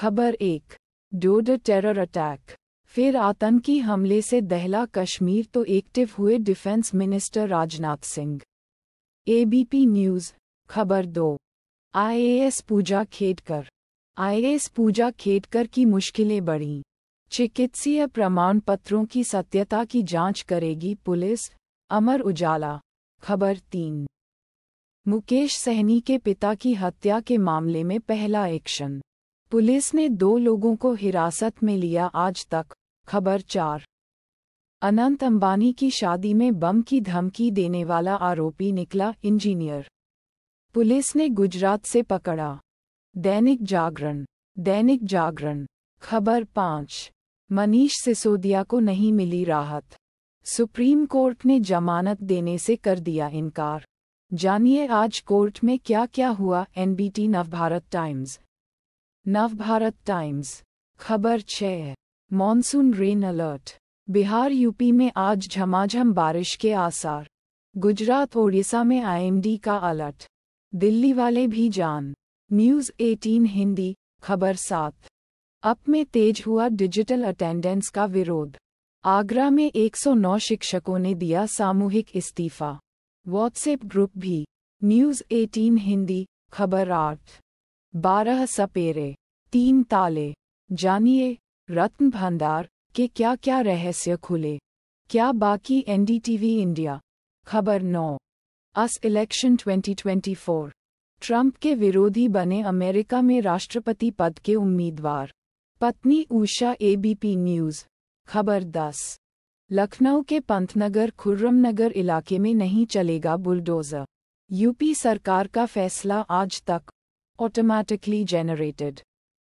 खबर एक डोडा terror attack फिर आतंकी हमले से दहला कश्मीर तो एक्टिव हुए defence minister Rajnath Singh ABP news खबर दो आईएएस पूजा खेडकर आईएएस पूजा खेडकर की मुश्किलें बढ़ीं चिकित्सीय प्रमाण पत्रों की सत्यता की जांच करेगी पुलिस अमर उजाला खबर तीन मुकेश सहनी के पिता की हत्या के मामले में पहला एक्शन पुलिस ने दो लोगों को हिरासत में लिया आज तक खबर चार अनंत अंबानी की शादी में बम की धमकी देने वाला आरोपी निकला इंजीनियर पुलिस ने गुजरात से पकड़ा दैनिक जागरण दैनिक जागरण खबर पाँच मनीष सिसोदिया को नहीं मिली राहत सुप्रीम कोर्ट ने जमानत देने से कर दिया इनकार जानिए आज कोर्ट में क्या क्या हुआ NBT Navbharat times Navbharat times खबर छः monsoon rain alert Bihar UP में आज झमाझम बारिश के आसार गुजरात ओडिशा में आईएमडी का अलर्ट दिल्ली वाले भी जान न्यूज़ 18 हिंदी खबर सात अप में तेज हुआ डिजिटल अटेंडेंस का विरोध आगरा में 109 शिक्षकों ने दिया सामूहिक इस्तीफा व्हाट्सएप ग्रुप भी न्यूज़ 18 हिंदी खबर आठ बारह सपेरे तीन ताले जानिए रत्न भंडार के क्या क्या रहस्य खुले क्या बाकी एनडीटीवी इंडिया खबर नौ अस इलेक्शन 2024 ट्रंप के विरोधी बने अमेरिका में राष्ट्रपति पद के उम्मीदवार पत्नी ऊषा एबीपी न्यूज़ खबर दस लखनऊ के पंतनगर खुर्रमनगर इलाके में नहीं चलेगा बुलडोज़र यूपी सरकार का फैसला आज तक automatically generated.